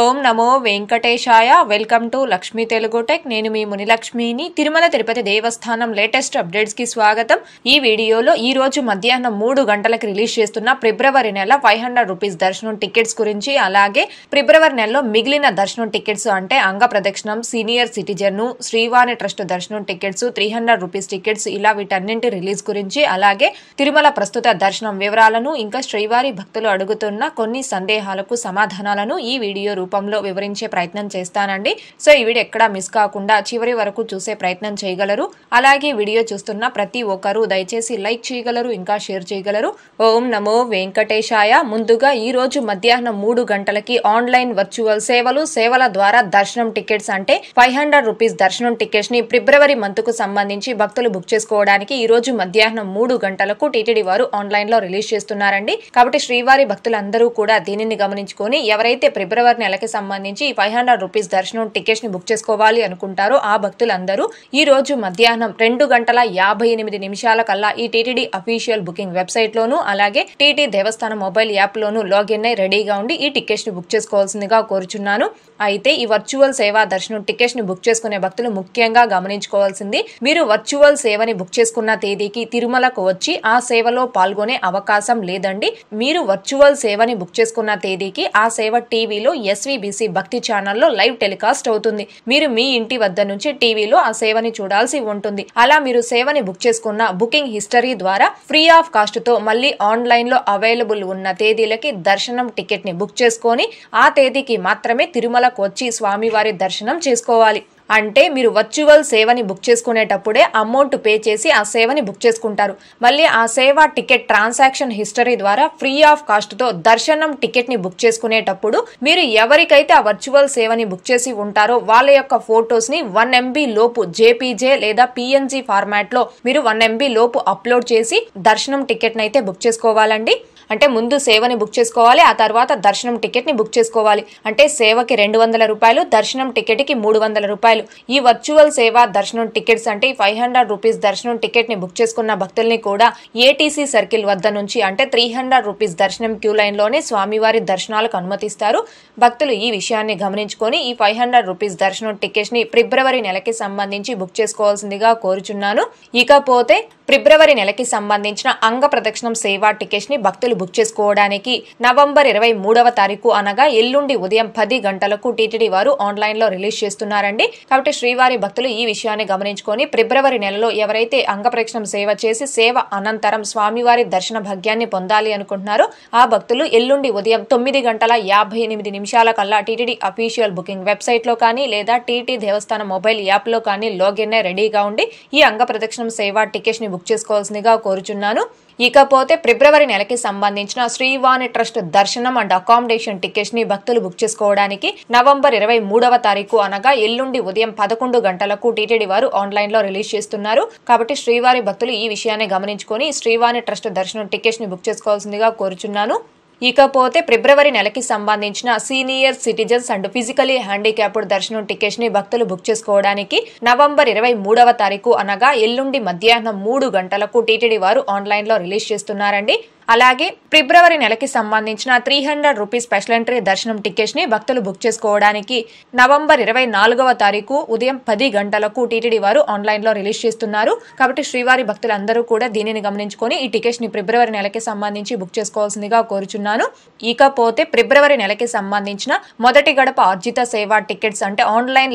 ఓం నమో వెంకటేశాయ welcome to Lakshmi Telugu tech నేను మీ మునిలక్ష్మిని తిరుమల తిరుపతి దేవస్థానం లేటెస్ట్ అప్డేట్స్కి స్వాగతం ఈ వీడియోలో ఈ రోజు మధ్యాహ్నం మూడు గంటలకు రిలీజ్ చేస్తున్న ఫిబ్రవరి నెల ఫైవ్ హండ్రెడ్ రూపీస్ దర్శనం టికెట్స్ గురించి అలాగే ఫిబ్రవరి నెలలో మిగిలిన దర్శనం టికెట్స్ అంటే అంగ ప్రదక్షిణం సీనియర్ సిటిజన్ శ్రీవాణి ట్రస్ట్ దర్శనం tickets three hundred rupees tickets ఇలా వీటన్నింటి రిలీజ్ గురించి అలాగే తిరుమల ప్రస్తుత దర్శనం వివరాలను ఇంకా శ్రీవారి భక్తులు అడుగుతున్న కొన్ని సందేహాలకు సమాధానాలను ఈ వీడియో రూపంలో వివరించే ప్రయత్నం చేస్తానండి సో ఈ వీడియో ఎక్కడా మిస్ కాకుండా చివరి వరకు చూసే ప్రయత్నం చేయగలరు అలాగే వీడియో చూస్తున్న ప్రతి ఒక్కరూ దయచేసి లైక్ చేయగలరు ఇంకా షేర్ చేయగలరు ఓం నమో వెంకటేశాయ ముందుగా ఈ రోజు మధ్యాహ్నం మూడు గంటలకి ఆన్లైన్ వర్చువల్ సేవలు సేవల ద్వారా దర్శనం టికెట్స్ అంటే ఫైవ్ హండ్రెడ్ రూపీస్ దర్శనం టికెట్స్ ని ఫిబ్రవరి మంత్ కు సంబంధించి భక్తులు బుక్ చేసుకోవడానికి ఈ రోజు మధ్యాహ్నం మూడు గంటలకు టీటీడీ వారు ఆన్లైన్ లో రిలీజ్ చేస్తున్నారండి కాబట్టి శ్రీవారి భక్తులందరూ కూడా దీనిని గమనించుకొని ఎవరైతే ఫిబ్రవరి నెలకి సంబంధించి ఫైవ్ హండ్రెడ్ రూపీస్ దర్శనం టికెట్స్ని బుక్ చేసుకోవాలి అనుకుంటారో ఆ భక్తులందరూ ఈ రోజు మధ్యాహ్నం రెండు గంటల యాభై ఎనిమిది నిమిషాల కల్లా ఈ టీటీడీ అఫీషియల్ బుకింగ్ వెబ్సైట్లోనూ అలాగే టీటీ దేవస్థానం మొబైల్ యాప్ లోను లాగిన్ అయి రెడీగా ఉండి ఈ ని బుక్ చేసుకోవాల్సిందిగా కోరుచున్నాను అయితే ఈ వర్చువల్ సేవా దర్శనం ని బుక్ చేసుకునే భక్తులు ముఖ్యంగా గమనించుకోవాల్సింది మీరు వర్చువల్ సేవని బుక్ చేసుకున్న తేదీకి తిరుమలకు వచ్చి ఆ సేవలో పాల్గొనే అవకాశం లేదండి మీరు వర్చువల్ సేవని బుక్ చేసుకున్న తేదీకి ఆ సేవ టీవీలో ఎస్ ఎస్వీబీసీ భక్తి ఛానల్లో లైవ్ టెలికాస్ట్ అవుతుంది మీరు మీ ఇంటి వద్ద నుంచి టీవీలో ఆ సేవని చూడాల్సి ఉంటుంది అలా మీరు సేవని బుక్ చేసుకున్న బుకింగ్ హిస్టరీ ద్వారా ఫ్రీ ఆఫ్ కాస్ట్ తో మళ్ళీ ఆన్లైన్ లో అవైలబుల్ ఉన్న తేదీలకి దర్శనం టికెట్ ని బుక్ చేసుకొని ఆ తేదీకి మాత్రమే తిరుమలకు వచ్చి స్వామివారి దర్శనం చేసుకోవాలి అంటే మీరు వర్చువల్ సేవని బుక్ చేసుకునేటప్పుడే అమౌంట్ పే చేసి ఆ సేవని బుక్ చేసుకుంటారు మళ్ళీ ఆ సేవ టికెట్ ట్రాన్సాక్షన్ హిస్టరీ ద్వారా ఫ్రీ ఆఫ్ కాస్ట్తో దర్శనం టికెట్ని బుక్ చేసుకునేటప్పుడు మీరు ఎవరికైతే ఆ వర్చువల్ సేవని బుక్ చేసి ఉంటారో వాళ్ళ యొక్క ని వన్ ఎంబీ లోపు జేపీజే లేదా పిఎన్జీ ఫార్మాట్లో మీరు వన్ ఎంబీ లోపు అప్లోడ్ చేసి దర్శనం టికెట్ని అయితే బుక్ చేసుకోవాలండి అంటే ముందు సేవని బుక్ చేసుకోవాలి ఆ తర్వాత దర్శనం టికెట్ని బుక్ చేసుకోవాలి అంటే సేవకి రెండు వందల రూపాయలు దర్శనం టికెట్కి మూడు వందల రూపాయలు ఈ వర్చువల్ సేవ దర్శనం టికెట్స్ అంటే ఫైవ్ హండ్రెడ్ రూపీస్ దర్శనం టికెట్ని బుక్ చేసుకున్న భక్తుల్ని కూడా ఏటీసీ సర్కిల్ వద్ద నుంచి అంటే త్రీ హండ్రెడ్ రూపీస్ దర్శనం క్యూ లైన్లోనే స్వామివారి దర్శనాలకు అనుమతిస్తారు భక్తులు ఈ విషయాన్ని గమనించుకొని ఈ ఫైవ్ హండ్రెడ్ రూపీస్ దర్శనం ని ఫిబ్రవరి నెలకి సంబంధించి బుక్ చేసుకోవాల్సిందిగా కోరుచున్నాను ఇకపోతే ఫిబ్రవరి నెలకి సంబంధించిన అంగ ప్రదక్షిణం సేవా టికెట్స్ ని భక్తులు బుక్ చేసుకోవడానికి నవంబర్ ఇరవై మూడవ తారీఖు అనగా ఎల్లుండి ఉదయం పది గంటలకు టీటీడీ వారు ఆన్లైన్ లో రిలీజ్ చేస్తున్నారండి కాబట్టి శ్రీవారి భక్తులు ఈ విషయాన్ని గమనించుకొని ఫిబ్రవరి నెలలో ఎవరైతే అంగ ప్రదక్షిణం సేవ చేసి సేవ అనంతరం స్వామివారి దర్శన భాగ్యాన్ని పొందాలి అనుకుంటున్నారో ఆ భక్తులు ఎల్లుండి ఉదయం తొమ్మిది గంటల యాభై ఎనిమిది నిమిషాల కల్లా టిటిడి అఫీషియల్ బుకింగ్ వెబ్సైట్ లో కానీ లేదా టిటి దేవస్థానం మొబైల్ యాప్ లో కానీ లాగిన్ రెడీగా ఉండి ఈ అంగ ప్రదక్షిణం సేవ టికెట్స్ ని బుక్ చేసుకోవాల్సిందిగా కోరుచున్నాను ఇకపోతే ఫిబ్రవరి నెలకి సంబంధించిన శ్రీవాణి ట్రస్ట్ దర్శనం అండ్ అకామిడేషన్ టికెట్స్ ని భక్తులు బుక్ చేసుకోవడానికి నవంబర్ ఇరవై మూడవ తారీఖు అనగా ఎల్లుండి ఉదయం పదకొండు గంటలకు టీటీడీ వారు ఆన్లైన్ లో రిలీజ్ చేస్తున్నారు కాబట్టి శ్రీవారి భక్తులు ఈ విషయాన్ని గమనించుకొని శ్రీవాణి ట్రస్ట్ దర్శనం టికెట్స్ ని బుక్ చేసుకోవాల్సిందిగా కోరుచున్నాను ఇకపోతే ఫిబ్రవరి నెలకి సంబంధించిన senior citizens and physically handicapped దర్శనం టికెట్స్ ని భక్తులు బుక్ చేసుకోవడానికి నవంబర్ ఇరవై మూడవ తారీఖు అనగా ఎల్లుండి మధ్యాహ్నం మూడు గంటలకు టీటీడీ వారు ఆన్లైన్ లో రిలీజ్ చేస్తున్నారండి అలాగే ఫిబ్రవరి నెలకి సంబంధించిన three hundred rupees special entry దర్శనం ని భక్తులు బుక్ చేసుకోవడానికి నవంబర్ ఇరవై నాలుగవ తారీఖు ఉదయం పది గంటలకు టీటీడీ వారు ఆన్లైన్లో రిలీజ్ చేస్తున్నారు కాబట్టి శ్రీవారి భక్తులందరూ కూడా దీనిని గమనించుకొని ఈ ని ఫిబ్రవరి నెలకి సంబంధించి బుక్ చేసుకోవాల్సిందిగా కోరుచున్నాను ఇకపోతే ఫిబ్రవరి నెలకి సంబంధించిన మొదటి గడప ఆర్జిత సేవా టికెట్స్ అంటే ఆన్లైన్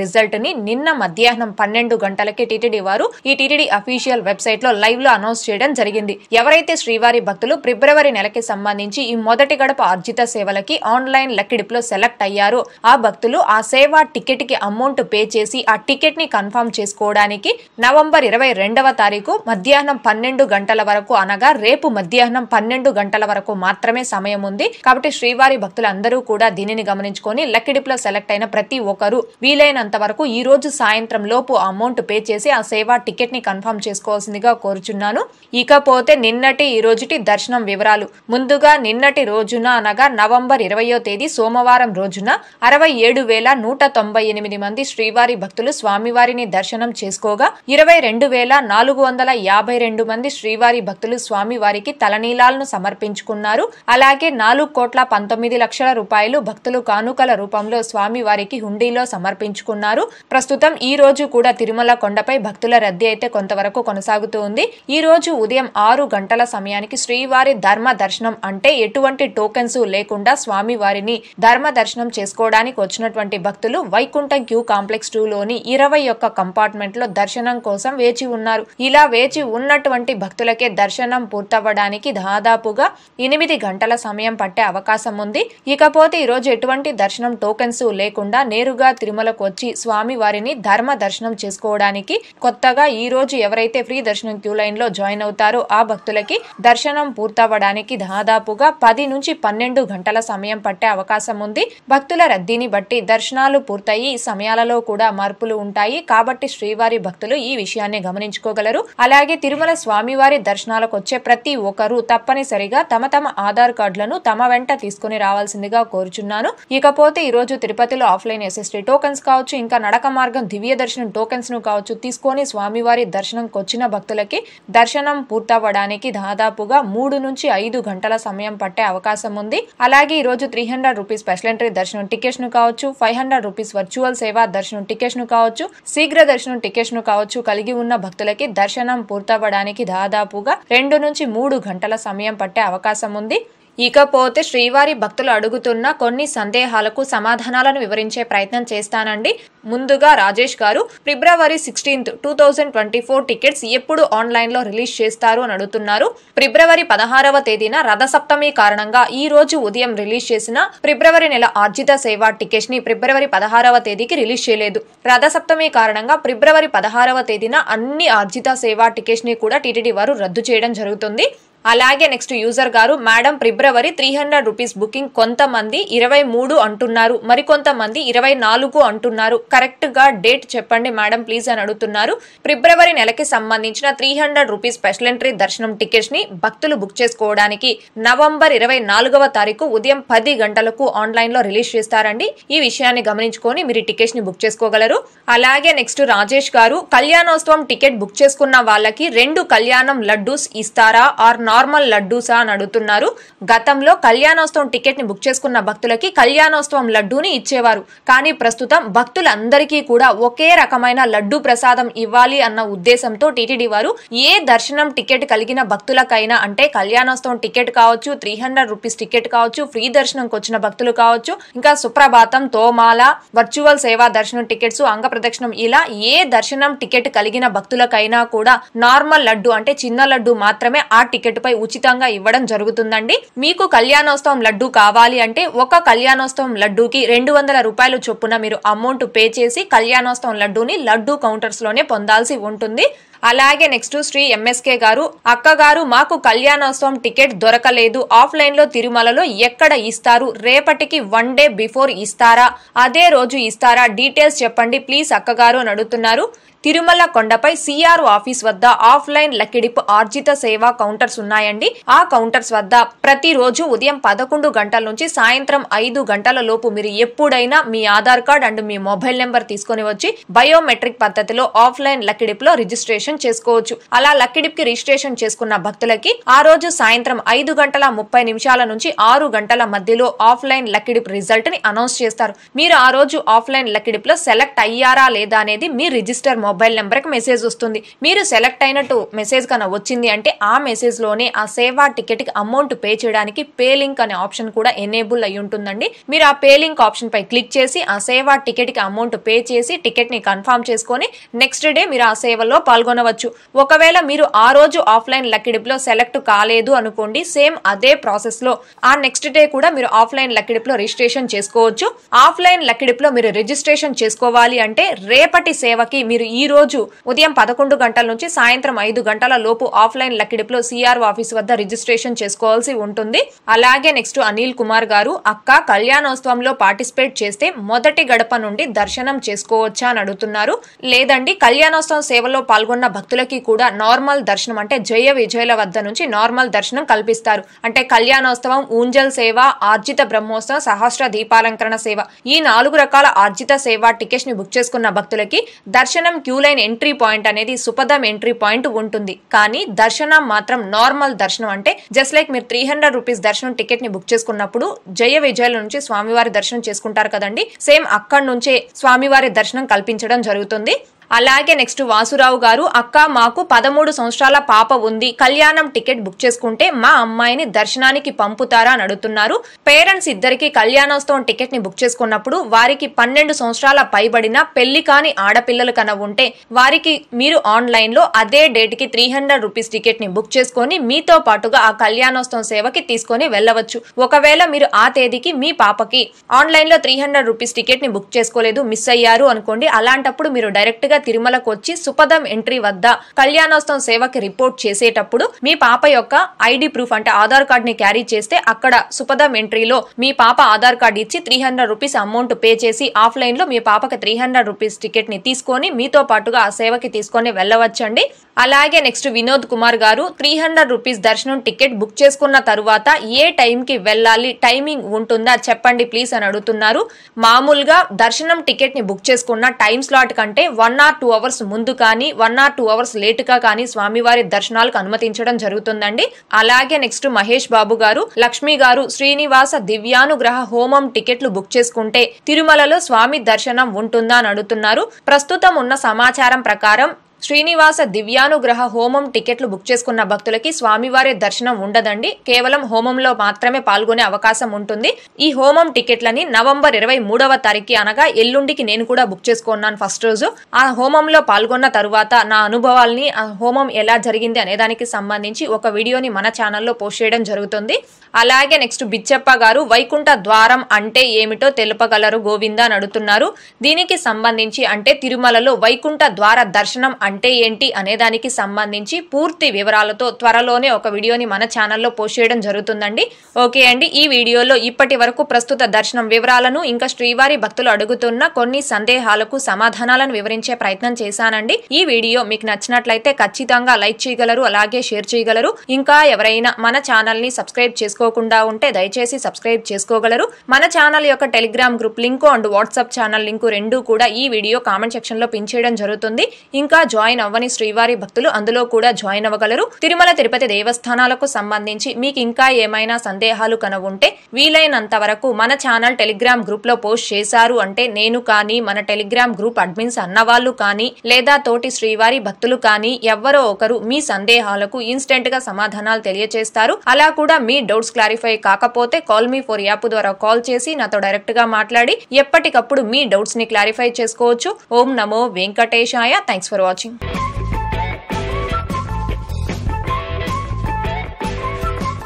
రిజల్ట్ ని నిన్న మధ్యాహ్నం పన్నెండు గంటలకి టీటీడీ వారు ఈ టీటీడీ అఫీషియల్ వెబ్సైట్లో లో అనౌన్స్ చేయడం జరిగింది ఎవరైతే శ్రీవారి అమ్మవారి భక్తులు ఫిబ్రవరి నెలకి సంబంధించి ఈ మొదటి గడప అర్జిత సేవలకి ఆన్లైన్ లెక్కిడిపులో సెలెక్ట్ అయ్యారు ఆ భక్తులు ఆ సేవ టికెట్ కి అమౌంట్ పే చేసి ఆ టికెట్ ని కన్ఫర్మ్ చేసుకోవడానికి నవంబర్ ఇరవై రెండవ తారీఖు మధ్యాహ్నం పన్నెండు గంటల వరకు అనగా రేపు మధ్యాహ్నం పన్నెండు గంటల వరకు మాత్రమే సమయం ఉంది కాబట్టి శ్రీవారి భక్తులందరూ కూడా దీనిని గమనించుకొని లక్కిడిపులో సెలెక్ట్ అయిన ప్రతి ఒక్కరు వీలైనంత వరకు ఈ రోజు సాయంత్రం లోపు అమౌంట్ పే చేసి ఆ సేవా టికెట్ ని కన్ఫర్మ్ చేసుకోవాల్సిందిగా కోరుచున్నాను ఇకపోతే నిన్నటి ఈ రోజు ఇంటి దర్శనం వివరాలు ముందుగా నిన్నటి రోజున అనగా నవంబర్ ఇరవయో తేదీ సోమవారం రోజున అరవై ఏడు వేల నూట తొంభై ఎనిమిది మంది శ్రీవారి భక్తులు స్వామివారిని దర్శనం చేసుకోగా ఇరవై రెండు వేల నాలుగు వందల యాభై రెండు మంది శ్రీవారి భక్తులు స్వామివారికి తలనీలాలను సమర్పించుకున్నారు అలాగే నాలుగు కోట్ల పంతొమ్మిది లక్షల రూపాయలు భక్తులు కానుకల రూపంలో స్వామివారికి హుండీలో సమర్పించుకున్నారు ప్రస్తుతం ఈ రోజు కూడా తిరుమల కొండపై భక్తుల రద్దీ అయితే కొంతవరకు కొనసాగుతూ ఉంది ఈ రోజు ఉదయం ఆరు గంటల సమయానికి శ్రీవారి ధర్మ దర్శనం అంటే ఎటువంటి టోకెన్స్ లేకుండా స్వామి వారిని ధర్మ దర్శనం చేసుకోవడానికి వచ్చినటువంటి భక్తులు వైకుంఠం క్యూ కాంప్లెక్స్ టూ లోని ఇరవై ఒక్క కంపార్ట్మెంట్ లో దర్శనం కోసం వేచి ఉన్నారు ఇలా వేచి ఉన్నటువంటి భక్తులకే దర్శనం పూర్తవ్వడానికి దాదాపుగా ఎనిమిది గంటల సమయం పట్టే అవకాశం ఉంది ఇకపోతే ఈరోజు ఎటువంటి దర్శనం టోకెన్స్ లేకుండా నేరుగా తిరుమలకు వచ్చి స్వామి వారిని ధర్మ దర్శనం చేసుకోవడానికి కొత్తగా ఈ రోజు ఎవరైతే ఫ్రీ దర్శనం క్యూ లైన్ లో జాయిన్ అవుతారో ఆ భక్తులకి దర్శనం దర్శనం పూర్తవడానికి దాదాపుగా పది నుంచి పన్నెండు గంటల సమయం పట్టే అవకాశం ఉంది భక్తుల రద్దీని బట్టి దర్శనాలు పూర్తయి ఈ సమయాలలో కూడా మార్పులు ఉంటాయి కాబట్టి శ్రీవారి భక్తులు ఈ విషయాన్ని గమనించుకోగలరు అలాగే తిరుమల స్వామివారి దర్శనాలకు వచ్చే ప్రతి ఒక్కరూ తప్పనిసరిగా తమ తమ ఆధార్ కార్డులను తమ వెంట తీసుకుని రావాల్సిందిగా కోరుచున్నాను ఇకపోతే ఈ రోజు తిరుపతిలో ఆఫ్లైన్ ఎస్ఎస్టీ టోకెన్స్ కావచ్చు ఇంకా నడక మార్గం దివ్య దర్శనం టోకెన్స్ ను కావచ్చు తీసుకొని స్వామివారి దర్శనం వచ్చిన భక్తులకి దర్శనం పూర్తవ్వడానికి దాదాపుగా మూడు నుంచి ఐదు గంటల సమయం పట్టే అవకాశం ఉంది అలాగే ఈ రోజు three hundred rupees special entry దర్శనం టికెట్స్ ను కావచ్చు ఫైవ్ హండ్రెడ్ రూపీస్ వర్చువల్ సేవ దర్శనం టికెట్స్ ను కావచ్చు శీఘ్ర దర్శనం టికెట్స్ ను కావచ్చు కలిగి ఉన్న భక్తులకి దర్శనం పూర్తవడానికి దాదాపుగా రెండు నుంచి మూడు గంటల సమయం పట్టే అవకాశం ఉంది ఇకపోతే శ్రీవారి భక్తులు అడుగుతున్న కొన్ని సందేహాలకు సమాధానాలను వివరించే ప్రయత్నం చేస్తానండి ముందుగా రాజేష్ గారు ఫిబ్రవరి sixteenth two thousand twenty four tickets ఎప్పుడు ఆన్లైన్లో రిలీజ్ చేస్తారు అని అడుగుతున్నారు ఫిబ్రవరి పదహారవ తేదీన రథసప్తమి కారణంగా ఈ రోజు ఉదయం రిలీజ్ చేసిన ఫిబ్రవరి నెల ఆర్జిత సేవా టికెట్స్ ని ఫిబ్రవరి పదహారవ తేదీకి రిలీజ్ చేయలేదు రథసప్తమి కారణంగా ఫిబ్రవరి పదహారవ తేదీన అన్ని ఆర్జిత సేవా టికెట్స్ ని కూడా టీటీడీ వారు రద్దు చేయడం జరుగుతుంది అలాగే నెక్స్ట్ యూజర్ గారు మేడం ఫిబ్రవరి త్రీ హండ్రెడ్ రూపీస్ బుకింగ్ కొంతమంది ఇరవై మూడు అంటున్నారు మరికొంతమంది ఇరవై నాలుగు అంటున్నారు కరెక్ట్గా డేట్ చెప్పండి మేడం ప్లీజ్ అని అడుగుతున్నారు ఫిబ్రవరి నెలకి సంబంధించిన three hundred rupees special entry దర్శనం టికెట్స్ని భక్తులు బుక్ చేసుకోవడానికి నవంబర్ ఇరవై నాలుగవ తారీఖు ఉదయం పది గంటలకు ఆన్లైన్లో రిలీజ్ చేస్తారండి ఈ విషయాన్ని గమనించుకొని మీరు ని బుక్ చేసుకోగలరు అలాగే నెక్స్ట్ రాజేష్ గారు కళ్యాణోత్సవం టికెట్ బుక్ చేసుకున్న వాళ్ళకి రెండు కళ్యాణం లడ్డూస్ ఇస్తారా ఆర్ నార్మల్ లడ్డూసా అని అడుగుతున్నారు గతంలో కళ్యాణోత్సవం టికెట్ ని బుక్ చేసుకున్న భక్తులకి కళ్యాణోత్సవం లడ్డూని ఇచ్చేవారు కానీ ప్రస్తుతం భక్తులందరికీ కూడా ఒకే రకమైన లడ్డూ ప్రసాదం ఇవ్వాలి అన్న ఉద్దేశంతో టీటీడీ వారు ఏ దర్శనం టికెట్ కలిగిన భక్తులకైనా అంటే కళ్యాణోత్సవం టికెట్ కావచ్చు త్రీ హండ్రెడ్ రూపీస్ టికెట్ కావచ్చు ఫ్రీ దర్శనంకి వచ్చిన భక్తులు కావచ్చు ఇంకా సుప్రభాతం తోమాల వర్చువల్ సేవా దర్శనం టికెట్స్ అంగ ప్రదక్షిణం ఇలా ఏ దర్శనం టికెట్ కలిగిన భక్తులకైనా కూడా నార్మల్ లడ్డు అంటే చిన్న లడ్డు మాత్రమే ఆ టికెట్ కార్డుపై ఉచితంగా ఇవ్వడం జరుగుతుందండి మీకు కళ్యాణోత్సవం లడ్డు కావాలి అంటే ఒక కళ్యాణోత్సవం లడ్డూకి రెండు వందల రూపాయలు చొప్పున మీరు అమౌంట్ పే చేసి కళ్యాణోత్సవం లడ్డూని లడ్డూ కౌంటర్స్లోనే పొందాల్సి ఉంటుంది అలాగే నెక్స్ట్ శ్రీ ఎంఎస్కే గారు అక్కగారు మాకు కళ్యాణోత్సవం టికెట్ దొరకలేదు ఆఫ్లైన్ లో తిరుమలలో ఎక్కడ ఇస్తారు రేపటికి వన్ డే బిఫోర్ ఇస్తారా అదే రోజు ఇస్తారా డీటెయిల్స్ చెప్పండి ప్లీజ్ అక్కగారు అని అడుగుతున్నారు తిరుమల కొండపై సిఆర్ ఆఫీస్ వద్ద ఆఫ్లైన్ లక్కిడిపు ఆర్జిత సేవా కౌంటర్స్ ఉన్నాయండి ఆ కౌంటర్స్ వద్ద ప్రతిరోజు ఉదయం పదకొండు గంటల నుంచి సాయంత్రం ఐదు గంటల లోపు మీరు ఎప్పుడైనా మీ ఆధార్ కార్డ్ అండ్ మీ మొబైల్ నెంబర్ తీసుకుని వచ్చి బయోమెట్రిక్ పద్ధతిలో ఆఫ్లైన్ లక్కిడిపులో రిజిస్ట్రేషన్ రిజిస్ట్రేషన్ చేసుకోవచ్చు అలా లక్కిడిప్ కి రిజిస్ట్రేషన్ చేసుకున్న భక్తులకి ఆ రోజు సాయంత్రం ఐదు గంటల ముప్పై నిమిషాల నుంచి ఆరు గంటల మధ్యలో ఆఫ్లైన్ లక్కిడిప్ రిజల్ట్ ని అనౌన్స్ చేస్తారు మీరు ఆ రోజు ఆఫ్లైన్ లక్కిడిప్ లో సెలెక్ట్ అయ్యారా లేదా అనేది మీ రిజిస్టర్ మొబైల్ నెంబర్ కి మెసేజ్ వస్తుంది మీరు సెలెక్ట్ అయినట్టు మెసేజ్ కన్నా వచ్చింది అంటే ఆ మెసేజ్ లోనే ఆ సేవా టికెట్ కి అమౌంట్ పే చేయడానికి పే లింక్ అనే ఆప్షన్ కూడా ఎనేబుల్ అయి ఉంటుందండి మీరు ఆ పే లింక్ ఆప్షన్ పై క్లిక్ చేసి ఆ సేవా టికెట్ కి అమౌంట్ పే చేసి టికెట్ ని కన్ఫర్మ్ చేసుకొని నెక్స్ట్ డే మీరు ఆ సేవలో పాల్గొన కనుగొనవచ్చు ఒకవేళ మీరు ఆ రోజు ఆఫ్లైన్ లో సెలెక్ట్ కాలేదు అనుకోండి సేమ్ అదే ప్రాసెస్ లో ఆ నెక్స్ట్ డే కూడా మీరు ఆఫ్లైన్ లో రిజిస్ట్రేషన్ చేసుకోవచ్చు ఆఫ్లైన్ లక్కిడిపులో మీరు రిజిస్ట్రేషన్ చేసుకోవాలి అంటే రేపటి సేవకి మీరు ఈ రోజు ఉదయం పదకొండు గంటల నుంచి సాయంత్రం ఐదు గంటల లోపు ఆఫ్లైన్ లో సిఆర్ఓ ఆఫీస్ వద్ద రిజిస్ట్రేషన్ చేసుకోవాల్సి ఉంటుంది అలాగే నెక్స్ట్ అనిల్ కుమార్ గారు అక్క కళ్యాణోత్సవంలో పార్టిసిపేట్ చేస్తే మొదటి గడప నుండి దర్శనం చేసుకోవచ్చా అని అడుగుతున్నారు లేదండి కళ్యాణోత్సవం సేవలో పాల్గొన్న భక్తులకి కూడా నార్మల్ దర్శనం అంటే జయ విజయుల వద్ద నుంచి నార్మల్ దర్శనం కల్పిస్తారు అంటే కళ్యాణోత్సవం ఊంజల్ సేవ ఆర్జిత బ్రహ్మోత్సవం సహస్ర దీపాలంకరణ సేవ ఈ నాలుగు రకాల ఆర్జిత సేవ టికెట్స్ ని బుక్ చేసుకున్న భక్తులకి దర్శనం క్యూ లైన్ ఎంట్రీ పాయింట్ అనేది సుపదం ఎంట్రీ పాయింట్ ఉంటుంది కానీ దర్శనం మాత్రం నార్మల్ దర్శనం అంటే జస్ట్ లైక్ మీరు త్రీ హండ్రెడ్ రూపీస్ దర్శనం టికెట్ ని బుక్ చేసుకున్నప్పుడు జయ విజయాల నుంచి స్వామివారి దర్శనం చేసుకుంటారు కదండి సేమ్ అక్కడ నుంచే స్వామివారి దర్శనం కల్పించడం జరుగుతుంది అలాగే నెక్స్ట్ వాసురావు గారు అక్క మాకు పదమూడు సంవత్సరాల పాప ఉంది కళ్యాణం టికెట్ బుక్ చేసుకుంటే మా అమ్మాయిని దర్శనానికి పంపుతారా అని అడుగుతున్నారు పేరెంట్స్ ఇద్దరికి కళ్యాణోత్సవం టికెట్ ని బుక్ చేసుకున్నప్పుడు వారికి పన్నెండు సంవత్సరాల పైబడిన పెళ్లి కాని ఆడపిల్లలు కన ఉంటే వారికి మీరు ఆన్లైన్ లో అదే డేట్ కి త్రీ హండ్రెడ్ రూపీస్ టికెట్ ని బుక్ చేసుకుని మీతో పాటుగా ఆ కళ్యాణోత్సవం సేవకి తీసుకొని వెళ్ళవచ్చు ఒకవేళ మీరు ఆ తేదీకి మీ పాపకి ఆన్లైన్ లో త్రీ హండ్రెడ్ రూపీస్ టికెట్ ని బుక్ చేసుకోలేదు మిస్ అయ్యారు అనుకోండి అలాంటప్పుడు మీరు డైరెక్ట్ గా తిరుమలకు వచ్చి సుపదం ఎంట్రీ వద్ద కళ్యాణోత్సవం సేవకి రిపోర్ట్ చేసేటప్పుడు మీ పాప యొక్క ఐడి ప్రూఫ్ అంటే ఆధార్ కార్డ్ ని క్యారీ చేస్తే అక్కడ సుపదం ఎంట్రీలో మీ పాప ఆధార్ కార్డ్ ఇచ్చి three hundred rupees amount pay చేసి ఆఫ్లైన్ లో మీ పాపకి త్రీ హండ్రెడ్ రూపీస్ టికెట్ ని తీసుకొని మీతో పాటుగా ఆ సేవకి తీసుకొని వెళ్ళవచ్చండి అలాగే నెక్స్ట్ వినోద్ కుమార్ గారు త్రీ హండ్రెడ్ రూపీస్ దర్శనం టికెట్ బుక్ చేసుకున్న తరువాత ఏ టైంకి వెళ్ళాలి టైమింగ్ ఉంటుందా చెప్పండి ప్లీజ్ అని అడుగుతున్నారు మామూలుగా దర్శనం టికెట్ ని బుక్ చేసుకున్న టైం స్లాట్ కంటే one hour or two hours ముందు కానీ వన్ ఆర్ టూ అవర్స్ లేటుగా కానీ స్వామివారి దర్శనాలకు అనుమతించడం జరుగుతుందండి అలాగే నెక్స్ట్ మహేష్ బాబు గారు లక్ష్మి గారు శ్రీనివాస దివ్యానుగ్రహ హోమం టికెట్లు బుక్ చేసుకుంటే తిరుమలలో స్వామి దర్శనం ఉంటుందా అని అడుగుతున్నారు ప్రస్తుతం ఉన్న సమాచారం ప్రకారం శ్రీనివాస దివ్యానుగ్రహ హోమం టికెట్లు బుక్ చేసుకున్న భక్తులకి స్వామివారి దర్శనం ఉండదండి కేవలం హోమంలో మాత్రమే పాల్గొనే అవకాశం ఉంటుంది ఈ హోమం టికెట్లని నవంబర్ ఇరవై మూడవ తారీఖు అనగా ఎల్లుండికి నేను కూడా బుక్ చేసుకున్నాను ఫస్ట్ రోజు ఆ హోమంలో పాల్గొన్న తరువాత నా అనుభవాల్ని ఆ హోమం ఎలా జరిగింది అనేదానికి సంబంధించి ఒక వీడియోని మన ఛానల్లో పోస్ట్ చేయడం జరుగుతుంది అలాగే నెక్స్ట్ బిచ్చప్ప గారు వైకుంఠ ద్వారం అంటే ఏమిటో తెలుపగలరు గోవిందా అని అడుగుతున్నారు దీనికి సంబంధించి అంటే తిరుమలలో వైకుంఠ ద్వార దర్శనం అంటే ఏంటి అనేదానికి సంబంధించి పూర్తి వివరాలతో త్వరలోనే ఒక వీడియోని మన ఛానల్లో పోస్ట్ చేయడం జరుగుతుందండి ఓకే అండి ఈ వీడియోలో ఇప్పటి వరకు ప్రస్తుత దర్శనం వివరాలను ఇంకా శ్రీవారి భక్తులు అడుగుతున్న కొన్ని సందేహాలకు సమాధానాలను వివరించే ప్రయత్నం చేశానండి ఈ వీడియో మీకు నచ్చినట్లయితే ఖచ్చితంగా లైక్ చేయగలరు అలాగే షేర్ చేయగలరు ఇంకా ఎవరైనా మన ని సబ్స్క్రైబ్ చేసుకోకుండా ఉంటే దయచేసి సబ్స్క్రైబ్ చేసుకోగలరు మన ఛానల్ యొక్క Telegram group link and WhatsApp channel link రెండు కూడా ఈ వీడియో కామెంట్ సెక్షన్ లో పిన్ చేయడం జరుగుతుంది ఇంకా జాయిన్ అవ్వని శ్రీవారి భక్తులు అందులో కూడా జాయిన్ అవ్వగలరు తిరుమల తిరుపతి దేవస్థానాలకు సంబంధించి మీకు ఇంకా ఏమైనా సందేహాలు కనువుంటే వీలైనంత వరకు మన ఛానల్ టెలిగ్రామ్ గ్రూప్ లో పోస్ట్ చేశారు అంటే నేను కానీ మన టెలిగ్రామ్ గ్రూప్ అడ్మిన్స్ అన్నవాళ్లు కానీ లేదా తోటి శ్రీవారి భక్తులు కానీ ఎవ్వరో ఒకరు మీ సందేహాలకు ఇన్స్టెంట్ గా సమాధానాలు తెలియజేస్తారు అలా కూడా మీ డౌట్స్ క్లారిఫై కాకపోతే కాల్ మీ ఫోర్ యాప్ ద్వారా కాల్ చేసి నాతో డైరెక్ట్ గా మాట్లాడి ఎప్పటికప్పుడు మీ డౌట్స్ ని క్లారిఫై చేసుకోవచ్చు ఓం నమో వెంకటేశాయ థ్యాంక్స్ ఫర్ వాచింగ్ watching.